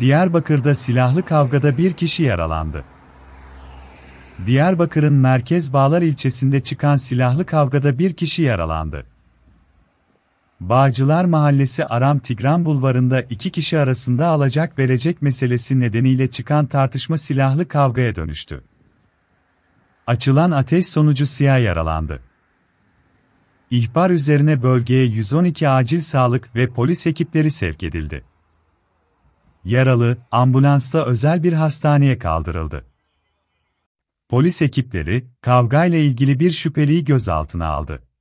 Diyarbakır'da silahlı kavgada bir kişi yaralandı. Diyarbakır'ın Merkez Bağlar ilçesinde çıkan silahlı kavgada bir kişi yaralandı. Bağcılar Mahallesi Aram Tigran Bulvarı'nda iki kişi arasında alacak verecek meselesi nedeniyle çıkan tartışma silahlı kavgaya dönüştü. Açılan ateş sonucu siyah yaralandı. İhbar üzerine bölgeye 112 acil sağlık ve polis ekipleri sevk edildi yaralı, ambulansla özel bir hastaneye kaldırıldı. Polis ekipleri, kavgayla ilgili bir şüpheliyi gözaltına aldı.